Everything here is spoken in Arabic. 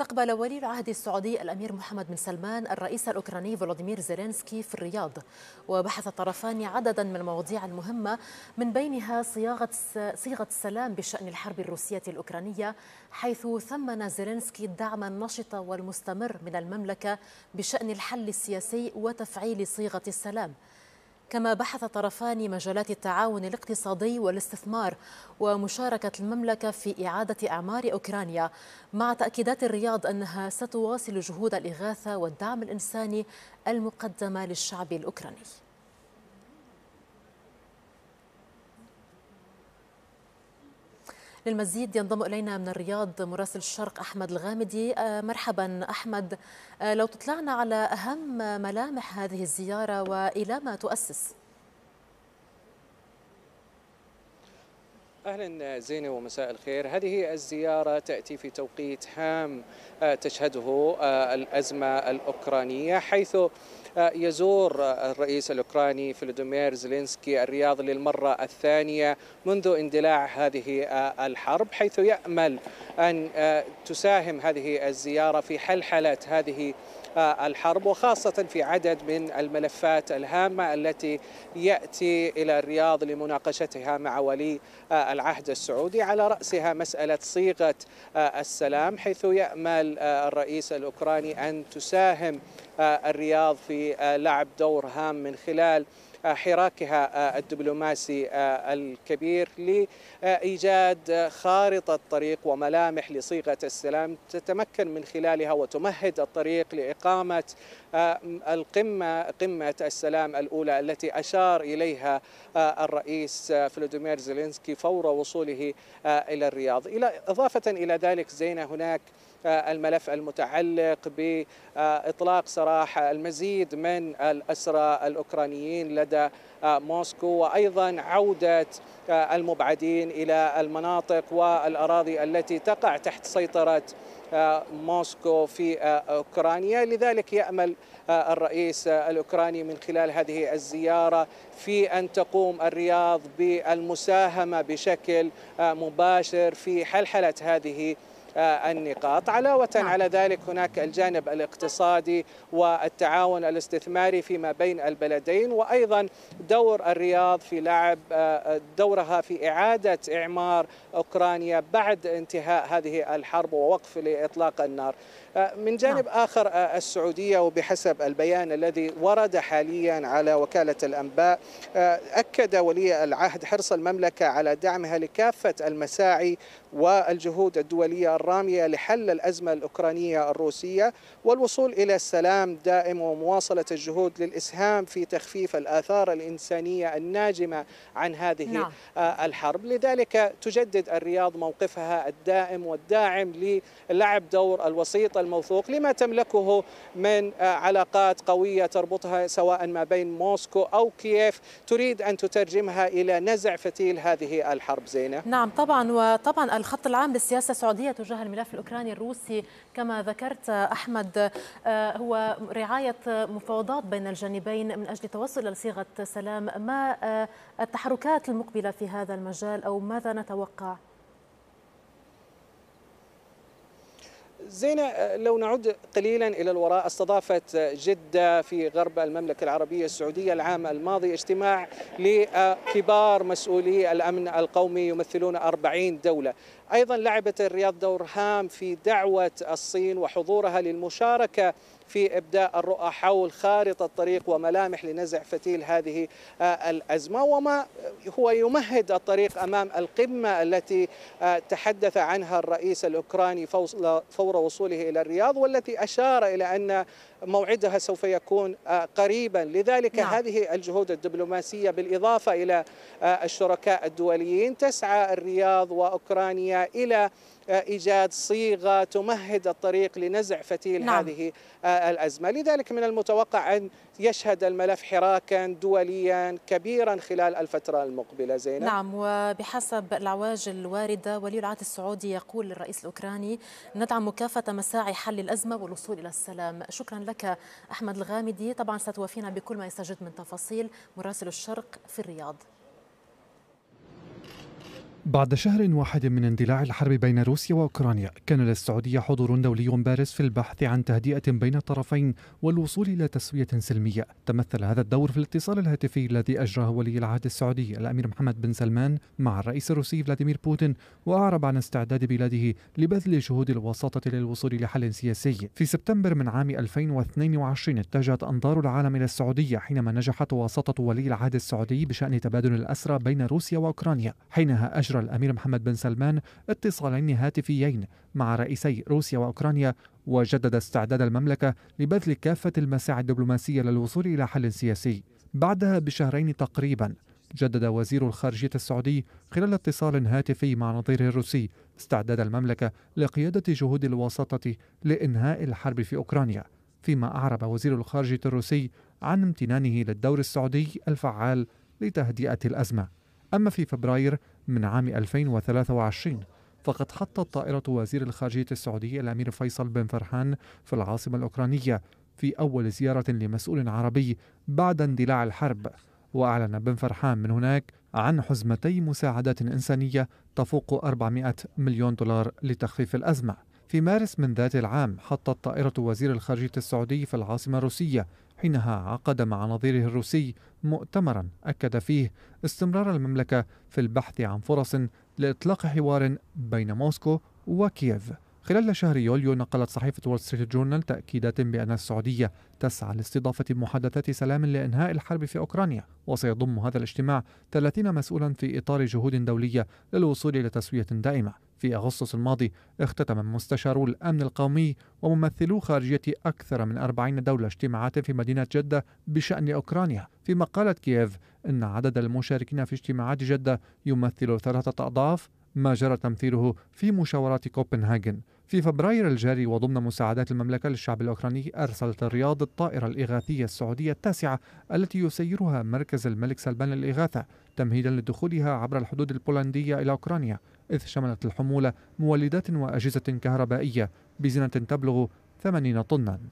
استقبل ولي العهد السعودي الأمير محمد بن سلمان الرئيس الأوكراني فلاديمير زيلينسكي في الرياض وبحث الطرفان عددا من المواضيع المهمة من بينها صياغة صيغة السلام بشأن الحرب الروسية الأوكرانية حيث ثمن زيلينسكي الدعم النشط والمستمر من المملكة بشأن الحل السياسي وتفعيل صيغة السلام كما بحث طرفان مجالات التعاون الاقتصادي والاستثمار ومشاركة المملكة في إعادة أعمار أوكرانيا مع تأكيدات الرياض أنها ستواصل جهود الإغاثة والدعم الإنساني المقدمة للشعب الأوكراني للمزيد ينضم إلينا من الرياض مراسل الشرق أحمد الغامدي آه، مرحبا أحمد آه، لو تطلعنا على أهم ملامح هذه الزيارة وإلى ما تؤسس اهلا زينه ومساء الخير، هذه الزياره تاتي في توقيت هام آه، تشهده آه، الازمه الاوكرانيه حيث آه، يزور الرئيس الاوكراني فلوديمير زلينسكي الرياض للمره الثانيه منذ اندلاع هذه الحرب حيث يامل ان تساهم هذه الزياره في حلحله هذه آه، الحرب وخاصة في عدد من الملفات الهامة التي يأتي إلى الرياض لمناقشتها مع ولي آه، العهد السعودي على رأسها مسألة صيغة آه، السلام حيث يأمل الرئيس الأوكراني أن تساهم آه، الرياض في آه، لعب دور هام من خلال آه، حراكها الدبلوماسي الكبير لايجاد خارطه طريق وملامح لصيغه السلام تتمكن من خلالها وتمهد الطريق لاقامه القمه قمه السلام الاولى التي اشار اليها الرئيس فلوديمير زيلينسكي فور وصوله الى الرياض الى اضافه الى ذلك زينه هناك الملف المتعلق بإطلاق سراح المزيد من الأسرى الأوكرانيين لدى موسكو وأيضا عودة المبعدين إلى المناطق والأراضي التي تقع تحت سيطرة موسكو في اوكرانيا لذلك يامل الرئيس الاوكراني من خلال هذه الزياره في ان تقوم الرياض بالمساهمه بشكل مباشر في حلحله هذه آه، النقاط علاوة نعم. على ذلك هناك الجانب الاقتصادي والتعاون الاستثماري فيما بين البلدين وأيضا دور الرياض في لعب آه، آه، دورها في إعادة إعمار أوكرانيا بعد انتهاء هذه الحرب ووقف لإطلاق النار من جانب نعم. آخر السعودية وبحسب البيان الذي ورد حاليا على وكالة الأنباء أكد ولي العهد حرص المملكة على دعمها لكافة المساعي والجهود الدولية الرابعة الرامية لحل الأزمة الأوكرانية الروسية والوصول إلى السلام دائم ومواصلة الجهود للإسهام في تخفيف الآثار الإنسانية الناجمة عن هذه نعم. آه، الحرب لذلك تجدد الرياض موقفها الدائم والداعم للعب دور الوسيط الموثوق لما تملكه من آه، علاقات قوية تربطها سواء ما بين موسكو أو كييف تريد أن تترجمها إلى نزع فتيل هذه الحرب زينة نعم طبعا وطبعا الخط العام للسياسة السعودية تجدد تجاه الملف الأوكراني الروسي كما ذكرت أحمد آه، هو رعاية مفاوضات بين الجانبين من أجل التوصل لصيغة سلام ما آه، التحركات المقبلة في هذا المجال أو ماذا نتوقع؟ زينة آه، لو نعود قليلا إلى الوراء استضافت آه، جدة في غرب المملكة العربية السعودية العام الماضي اجتماع لكبار مسؤولي الأمن القومي يمثلون 40 دولة أيضا لعبت الرياض دور هام في دعوة الصين وحضورها للمشاركة في إبداء الرؤى حول خارطة الطريق وملامح لنزع فتيل هذه آه، الأزمة وما هو يمهد الطريق أمام القمة التي آه، تحدث عنها الرئيس الأوكراني فور وصوله إلى الرياض والتي أشار إلى أن موعدها سوف يكون آه، قريبا لذلك نعم. هذه الجهود الدبلوماسية بالإضافة إلى آه، الشركاء الدوليين تسعى الرياض وأوكرانيا إلى آه، ايجاد صيغه تمهد الطريق لنزع فتيل نعم. هذه الازمه، لذلك من المتوقع ان يشهد الملف حراكا دوليا كبيرا خلال الفتره المقبله زينب. نعم وبحسب العواج الوارده ولي العهد السعودي يقول للرئيس الاوكراني ندعم مكافاه مساعي حل الازمه والوصول الى السلام، شكرا لك. لك أحمد الغامدي طبعا ستوافينا بكل ما يستجد من تفاصيل مراسل الشرق في الرياض بعد شهر واحد من اندلاع الحرب بين روسيا واوكرانيا، كان للسعوديه حضور دولي بارز في البحث عن تهدئه بين الطرفين والوصول الى تسويه سلميه. تمثل هذا الدور في الاتصال الهاتفي الذي اجراه ولي العهد السعودي الامير محمد بن سلمان مع الرئيس الروسي فلاديمير بوتين، واعرب عن استعداد بلاده لبذل جهود الوساطه للوصول لحل سياسي. في سبتمبر من عام 2022 اتجهت انظار العالم الى السعوديه حينما نجحت وساطه ولي العهد السعودي بشان تبادل الاسرى بين روسيا واوكرانيا، حينها أجرى أجرى الأمير محمد بن سلمان اتصالين هاتفيين مع رئيسي روسيا وأوكرانيا وجدد استعداد المملكة لبذل كافة المساعي الدبلوماسية للوصول إلى حل سياسي بعدها بشهرين تقريبا جدد وزير الخارجية السعودي خلال اتصال هاتفي مع نظيره الروسي استعداد المملكة لقيادة جهود الوساطة لإنهاء الحرب في أوكرانيا فيما أعرب وزير الخارجية الروسي عن امتنانه للدور السعودي الفعال لتهدئة الأزمة أما في فبراير من عام 2023 فقد حطت طائرة وزير الخارجية السعودي الأمير فيصل بن فرحان في العاصمة الأوكرانية في أول زيارة لمسؤول عربي بعد اندلاع الحرب وأعلن بن فرحان من هناك عن حزمتي مساعدات إنسانية تفوق 400 مليون دولار لتخفيف الأزمة في مارس من ذات العام حطت طائرة وزير الخارجية السعودي في العاصمة الروسية حينها عقد مع نظيره الروسي مؤتمرا أكد فيه استمرار المملكة في البحث عن فرص لإطلاق حوار بين موسكو وكييف خلال شهر يوليو نقلت صحيفة وول ستريت جورنال تأكيدات بأن السعودية تسعى لاستضافة محادثات سلام لإنهاء الحرب في أوكرانيا وسيضم هذا الاجتماع 30 مسؤولا في إطار جهود دولية للوصول إلى تسوية دائمة في أغسطس الماضي اختتم مستشارو الأمن القومي وممثلو خارجية أكثر من 40 دولة اجتماعات في مدينة جدة بشأن أوكرانيا فيما قالت كييف إن عدد المشاركين في اجتماعات جدة يمثل ثلاثة أضعاف ما جرى تمثيله في مشاورات كوبنهاجن في فبراير الجاري وضمن مساعدات المملكة للشعب الأوكراني أرسلت الرياض الطائرة الإغاثية السعودية التاسعة التي يسيرها مركز الملك سلمان للإغاثة تمهيدا لدخولها عبر الحدود البولندية إلى أوكرانيا إذ شملت الحمولة مولدات وأجهزة كهربائية بزنة تبلغ 80 طناً